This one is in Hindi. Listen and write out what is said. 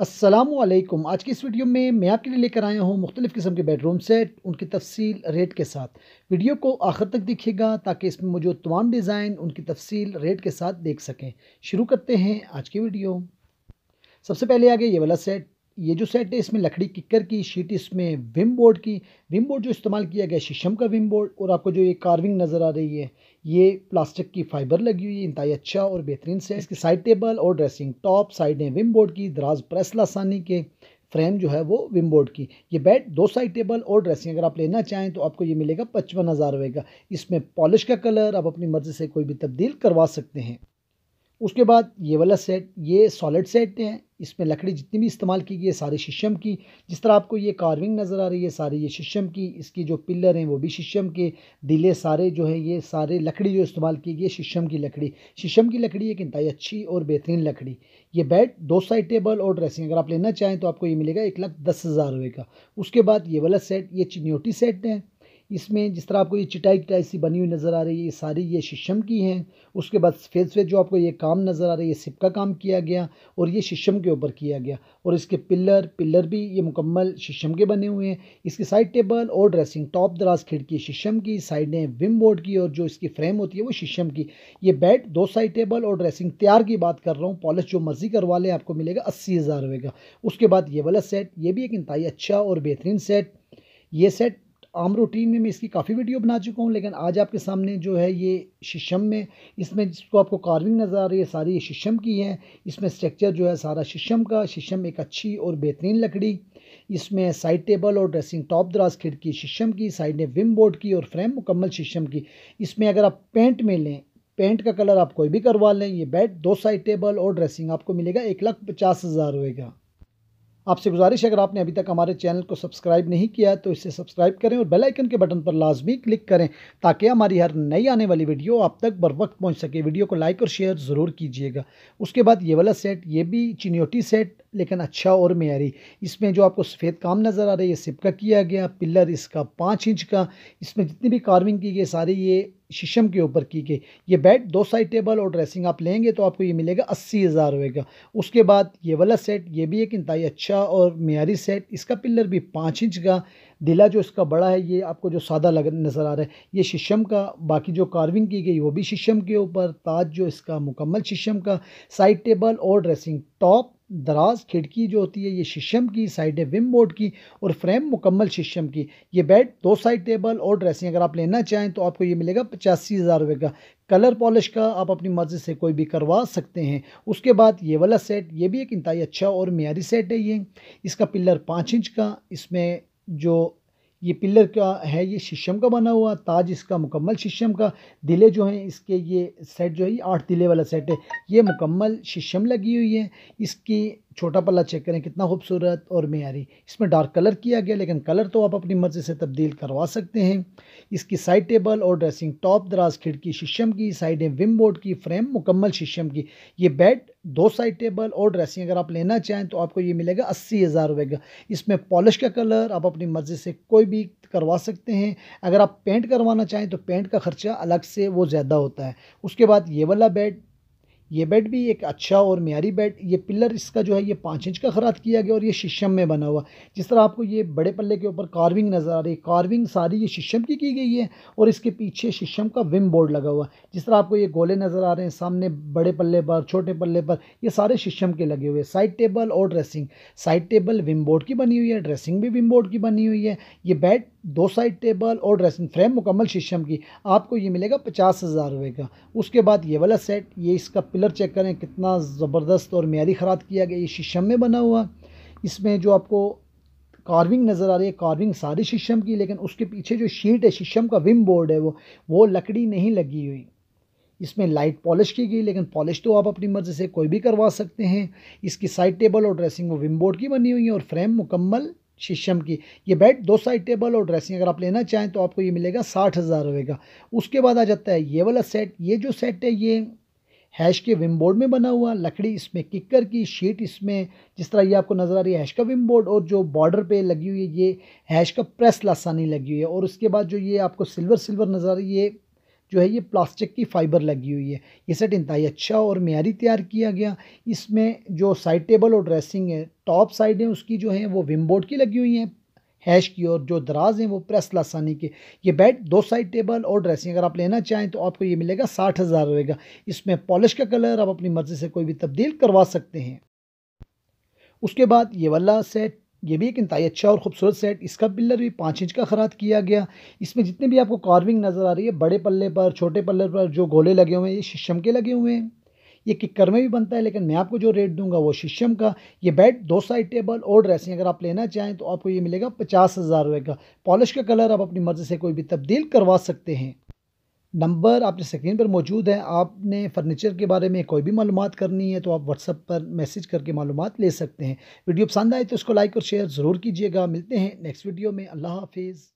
असलम आज की इस वीडियो में मैं आपके लिए लेकर आया हूँ मुख्तलिफ़ किस्म के बेडरूम सेट उनकी तफसील रेट के साथ वीडियो को आखिर तक देखिएगा ताकि इसमें मौजूद तमाम डिज़ाइन उनकी तफसील रेट के साथ देख सकें शुरू करते हैं आज की वीडियो सबसे पहले आ गया ये वाला सेट ये जो सेट है इसमें लकड़ी किकर की शीट इसमें विम बोर्ड की विम बोर्ड जो इस्तेमाल किया गया शीशम का विम बोर्ड और आपको जो ये कार्विंग नज़र आ रही है ये प्लास्टिक की फाइबर लगी हुई है इंतई अच्छा और बेहतरीन से इसकी साइड टेबल और ड्रेसिंग टॉप साइड है विम बोर्ड की दराज प्रेस लासानी के फ्रेम जो है वो विम बोर्ड की ये बेड दो साइड टेबल और ड्रेसिंग अगर आप लेना चाहें तो आपको ये मिलेगा पचपन हज़ार रुपये का इसमें पॉलिश का कलर आप अपनी मर्ज़ी से कोई भी तब्दील करवा सकते हैं उसके बाद ये वाला सेट ये सॉलिड सेट हैं इसमें लकड़ी जितनी भी इस्तेमाल की गई है सारे शीशम की जिस तरह आपको ये कार्विंग नज़र आ रही है सारी ये शीशम की इसकी जो पिलर हैं वो भी शीशम के दिले सारे जो है ये सारे लकड़ी जो इस्तेमाल की गई है शीशम की लकड़ी शीशम की लकड़ी एक इंतई अच्छी और बेहतरीन लकड़ी ये बेड दो साइड टेबल और ड्रेसिंग अगर आप लेना चाहें तो आपको ये मिलेगा एक लाख दस हज़ार रुपये का उसके बाद ये वाला सेट ये चिन्योटी सेट हैं इसमें जिस तरह आपको ये चिटाई चिटाई सी बनी हुई नज़र आ रही है ये सारी ये शीशम की हैं उसके बाद सफ़ेद सफ़ेद जो आपको ये काम नज़र आ रही है ये सिप का काम किया गया और ये शीशम के ऊपर किया गया और इसके पिलर पिलर भी ये मुकम्मल शीशम के बने हुए हैं इसकी साइड टेबल और ड्रेसिंग टॉप दराज खिड़की शीशम की साइडें विम बोर्ड की और जो इसकी फ्रेम होती है वो शीशम की ये बेड दो साइड टेबल और ड्रेसिंग तैयार की बात कर रहा हूँ पॉलिश जो मर्जी करवा लें आपको मिलेगा अस्सी हज़ार रुपये का उसके बाद ये वाला सेट ये भी एक इंतई अच्छा और बेहतरीन सेट ये सेट आम रूटीन में मैं इसकी काफ़ी वीडियो बना चुका हूँ लेकिन आज आपके सामने जो है ये शीशम में इसमें जिसको आपको कार्विंग नज़र आ रही है सारी शीशम की है इसमें स्ट्रक्चर जो है सारा शीशम का शीशम एक अच्छी और बेहतरीन लकड़ी इसमें साइड टेबल और ड्रेसिंग टॉप दराज खिड़की शीशम की साइड में विम बोर्ड की और फ्रेम मुकम्मल शीशम की इसमें अगर आप पेंट में लें पेंट का कलर आप कोई भी करवा लें ये बेड दो साइड टेबल और ड्रेसिंग आपको मिलेगा एक लाख पचास हज़ार होएगा आपसे गुजारिश है अगर आपने अभी तक हमारे चैनल को सब्सक्राइब नहीं किया तो इसे सब्सक्राइब करें और बेल आइकन के बटन पर लाजमी क्लिक करें ताकि हमारी हर नई आने वाली वीडियो आप तक बर वक्त पहुँच सके वीडियो को लाइक और शेयर ज़रूर कीजिएगा उसके बाद ये वाला सेट ये भी चिनियोटी सेट लेकिन अच्छा और मैारी इसमें जो आपको सफ़ेद काम नज़र आ रहा है ये सिपका किया गया पिलर इसका पाँच इंच का इसमें जितनी भी कार्विंग की गई सारी ये शीशम के ऊपर की गई ये बेड दो साइड टेबल और ड्रेसिंग आप लेंगे तो आपको ये मिलेगा अस्सी हज़ार रुपये का उसके बाद ये वाला सेट ये भी एक इंतई अच्छा और मीरी सेट इसका पिलर भी पाँच इंच का दिला जो इसका बड़ा है ये आपको जो सादा लग नज़र आ रहा है ये शीशम का बाकी जो कार्विंग की गई वो भी शीशम के ऊपर ताज जो इसका मुकम्मल शीशम का साइड टेबल और ड्रेसिंग टॉप दराज खिड़की जो होती है ये शीशम की साइडें विम बोर्ड की और फ्रेम मुकम्मल शीशम की ये बेड दो साइड टेबल और ड्रेसिंग अगर आप लेना चाहें तो आपको ये मिलेगा पचासी हज़ार रुपये का कलर पॉलिश का आप अपनी मर्ज़ी से कोई भी करवा सकते हैं उसके बाद ये वाला सेट ये भी एक इंतई अच्छा और मीरी सेट है ये इसका पिलर पाँच इंच का इसमें जो ये पिलर का है ये शीशम का बना हुआ ताज इसका मुकम्मल शीशम का दिले जो हैं इसके ये सेट जो है ये आठ दिले वाला सेट है ये मुकम्मल शीशम लगी हुई है इसकी छोटा पल्ला चेक करें कितना खूबसूरत और मीरी इसमें डार्क कलर किया गया लेकिन कलर तो आप अपनी मर्ज़ी से तब्दील करवा सकते हैं इसकी साइड टेबल और ड्रेसिंग टॉप दराज खिड़की शीशम की साइडें विम बोर्ड की फ्रेम मुकम्मल शीशम की ये बेड दो साइड टेबल और ड्रेसिंग अगर आप लेना चाहें तो आपको ये मिलेगा अस्सी हज़ार रुपये का इसमें पॉलिश का कलर आप अपनी मर्ज़ी से कोई भी करवा सकते हैं अगर आप पेंट करवाना चाहें तो पेंट का ख़र्चा अलग से वो ज़्यादा होता है उसके बाद ये वाला बेड ये बेड भी एक अच्छा और मीरी बेड ये पिलर इसका जो है ये पाँच इंच का ख़राज किया गया और ये शीशम में बना हुआ जिस तरह आपको ये बड़े पल्ले के ऊपर कार्विंग नज़र आ रही है कार्विंग सारी ये शीशम की की गई है और इसके पीछे शीशम का विम बोर्ड लगा हुआ जिस तरह आपको ये गोले नज़र आ रहे हैं सामने बड़े पल्ले पर छोटे पल्ले पर ये सारे शीशम के लगे हुए साइड टेबल और ड्रेसिंग साइड टेबल विम बोर्ड की बनी हुई है ड्रेसिंग भी विम बोर्ड की बनी हुई है ये बेड दो साइड टेबल और ड्रेसिंग फ्रेम मुकम्मल शीशम की आपको ये मिलेगा पचास हज़ार का उसके बाद ये वाला सेट ये इसका पिलर पिलर चेक करें कितना ज़बरदस्त और मीरी खराब किया गया ये शीशम में बना हुआ इसमें जो आपको कार्विंग नज़र आ रही है कार्विंग सारी शीशम की लेकिन उसके पीछे जो शीट है शीशम का विम बोर्ड है वो वो लकड़ी नहीं लगी हुई इसमें लाइट पॉलिश की गई लेकिन पॉलिश तो आप अपनी मर्ज़ी से कोई भी करवा सकते हैं इसकी साइड टेबल और ड्रेसिंग वो विम बोर्ड की बनी हुई है और फ्रेम मुकम्मल शीशम की ये बेड दो साइड टेबल और ड्रेसिंग अगर आप लेना चाहें तो आपको ये मिलेगा साठ हज़ार रुपये का उसके बाद आ जाता है ये वाला सेट ये जो सेट है ये हैश के विम बोर्ड में बना हुआ लकड़ी इसमें किकर की शीट इसमें जिस तरह ये आपको नज़र आ रही है हैश का विम बोर्ड और जो बॉर्डर पे लगी हुई है ये हैश का प्रेस लासानी लगी हुई है और उसके बाद जो ये आपको सिल्वर सिल्वर नज़र आ रही है जो है ये प्लास्टिक की फ़ाइबर लगी हुई है ये सेट इंतहाई अच्छा और मीरी तैयार किया गया इसमें जो साइड टेबल और ड्रेसिंग है टॉप साइड है उसकी जो है वो विम बोर्ड की लगी हुई हैं हैश की और जो दराज हैं वो प्रेस लासानी के ये बेड दो साइड टेबल और ड्रेसिंग अगर आप लेना चाहें तो आपको ये मिलेगा साठ हज़ार रहेगा इसमें पॉलिश का कलर आप अपनी मर्ज़ी से कोई भी तब्दील करवा सकते हैं उसके बाद ये वाला सेट ये भी एक इंतई अच्छा और ख़ूबसूरत सेट इसका पिलर भी पाँच इंच का खराद किया गया इसमें जितने भी आपको कार्विंग नज़र आ रही है बड़े पल्ले पर छोटे पल्ले पर जो गोले लगे हुए हैं ये शीशम के लगे हुए हैं ये किक्कर में भी बनता है लेकिन मैं आपको जो रेट दूंगा वो शीशम का ये बेड दो साइड टेबल और ड्रेसिंग अगर आप लेना चाहें तो आपको ये मिलेगा पचास हज़ार रुपये का पॉलिश का कलर आप अपनी मर्ज़ी से कोई भी तब्दील करवा सकते हैं नंबर आपने स्क्रीन पर मौजूद है आपने फर्नीचर के बारे में कोई भी मालूम करनी है तो आप व्हाट्सअप पर मैसेज करके मालूम ले सकते हैं वीडियो पसंद आए तो उसको लाइक और शेयर ज़रूर कीजिएगा मिलते हैं नेक्स्ट वीडियो में अल्लाह हाफिज़